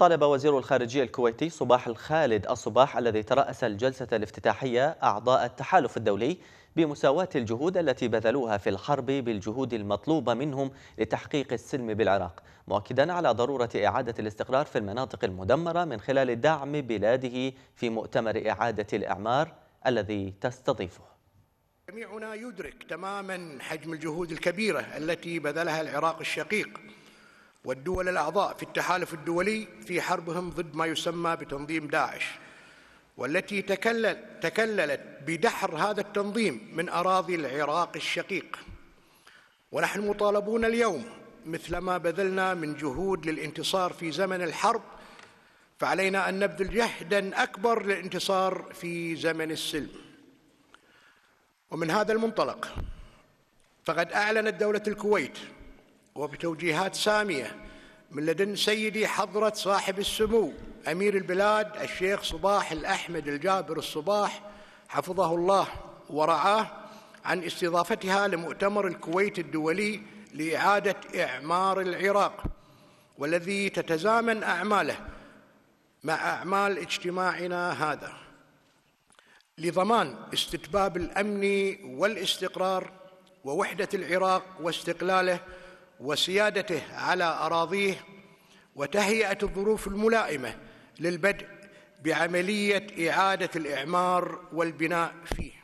طالب وزير الخارجية الكويتي صباح الخالد الصباح الذي ترأس الجلسة الافتتاحية أعضاء التحالف الدولي بمساواة الجهود التي بذلوها في الحرب بالجهود المطلوبة منهم لتحقيق السلم بالعراق مؤكدا على ضرورة إعادة الاستقرار في المناطق المدمرة من خلال دعم بلاده في مؤتمر إعادة الإعمار الذي تستضيفه جميعنا يدرك تماما حجم الجهود الكبيرة التي بذلها العراق الشقيق والدول الأعضاء في التحالف الدولي في حربهم ضد ما يسمى بتنظيم داعش والتي تكلل تكللت بدحر هذا التنظيم من أراضي العراق الشقيق ونحن مطالبون اليوم مثلما بذلنا من جهود للانتصار في زمن الحرب فعلينا أن نبذل جهدا أكبر للانتصار في زمن السلم ومن هذا المنطلق فقد أعلنت دولة الكويت وبتوجيهات سامية من لدن سيدي حضرة صاحب السمو أمير البلاد الشيخ صباح الأحمد الجابر الصباح حفظه الله ورعاه عن استضافتها لمؤتمر الكويت الدولي لإعادة إعمار العراق والذي تتزامن أعماله مع أعمال اجتماعنا هذا لضمان استتباب الأمن والاستقرار ووحدة العراق واستقلاله وسيادته على اراضيه وتهيئه الظروف الملائمه للبدء بعمليه اعاده الاعمار والبناء فيه